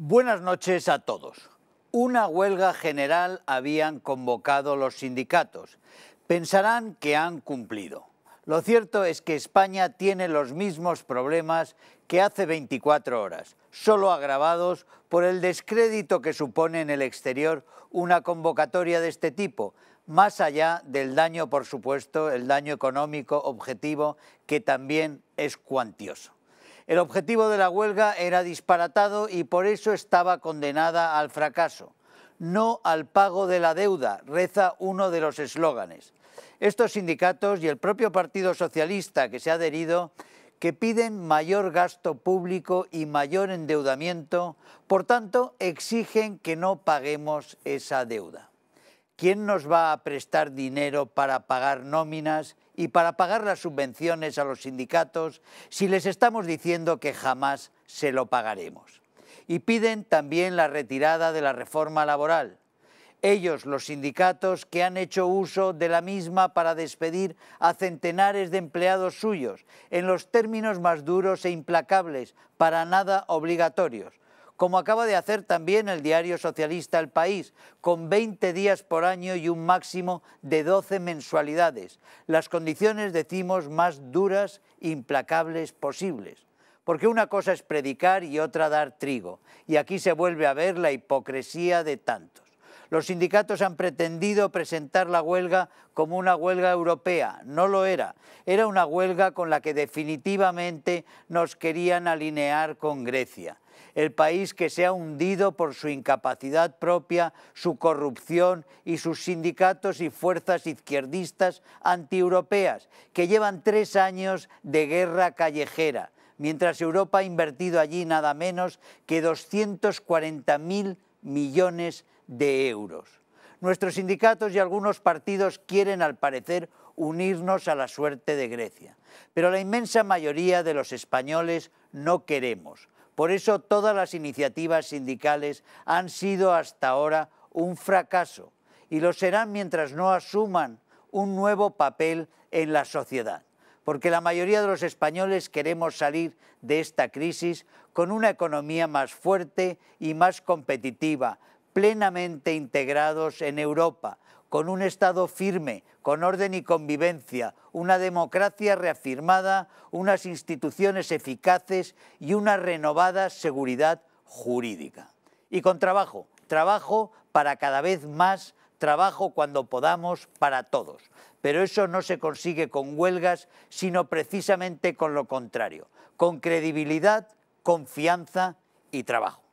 Buenas noches a todos. Una huelga general habían convocado los sindicatos. Pensarán que han cumplido. Lo cierto es que España tiene los mismos problemas que hace 24 horas, solo agravados por el descrédito que supone en el exterior una convocatoria de este tipo, más allá del daño, por supuesto, el daño económico objetivo, que también es cuantioso. El objetivo de la huelga era disparatado y por eso estaba condenada al fracaso. No al pago de la deuda, reza uno de los eslóganes. Estos sindicatos y el propio Partido Socialista que se ha adherido que piden mayor gasto público y mayor endeudamiento, por tanto exigen que no paguemos esa deuda. ¿Quién nos va a prestar dinero para pagar nóminas y para pagar las subvenciones a los sindicatos si les estamos diciendo que jamás se lo pagaremos. Y piden también la retirada de la reforma laboral. Ellos, los sindicatos, que han hecho uso de la misma para despedir a centenares de empleados suyos, en los términos más duros e implacables, para nada obligatorios, como acaba de hacer también el diario socialista El País, con 20 días por año y un máximo de 12 mensualidades. Las condiciones, decimos, más duras, implacables posibles. Porque una cosa es predicar y otra dar trigo. Y aquí se vuelve a ver la hipocresía de tantos. Los sindicatos han pretendido presentar la huelga como una huelga europea. No lo era. Era una huelga con la que definitivamente nos querían alinear con Grecia el país que se ha hundido por su incapacidad propia, su corrupción y sus sindicatos y fuerzas izquierdistas antieuropeas, que llevan tres años de guerra callejera, mientras Europa ha invertido allí nada menos que 240.000 millones de de euros. Nuestros sindicatos y algunos partidos quieren, al parecer, unirnos a la suerte de Grecia. Pero la inmensa mayoría de los españoles no queremos. Por eso todas las iniciativas sindicales han sido hasta ahora un fracaso y lo serán mientras no asuman un nuevo papel en la sociedad. Porque la mayoría de los españoles queremos salir de esta crisis con una economía más fuerte y más competitiva, plenamente integrados en Europa, con un Estado firme, con orden y convivencia, una democracia reafirmada, unas instituciones eficaces y una renovada seguridad jurídica. Y con trabajo, trabajo para cada vez más, trabajo cuando podamos para todos. Pero eso no se consigue con huelgas, sino precisamente con lo contrario, con credibilidad, confianza y trabajo.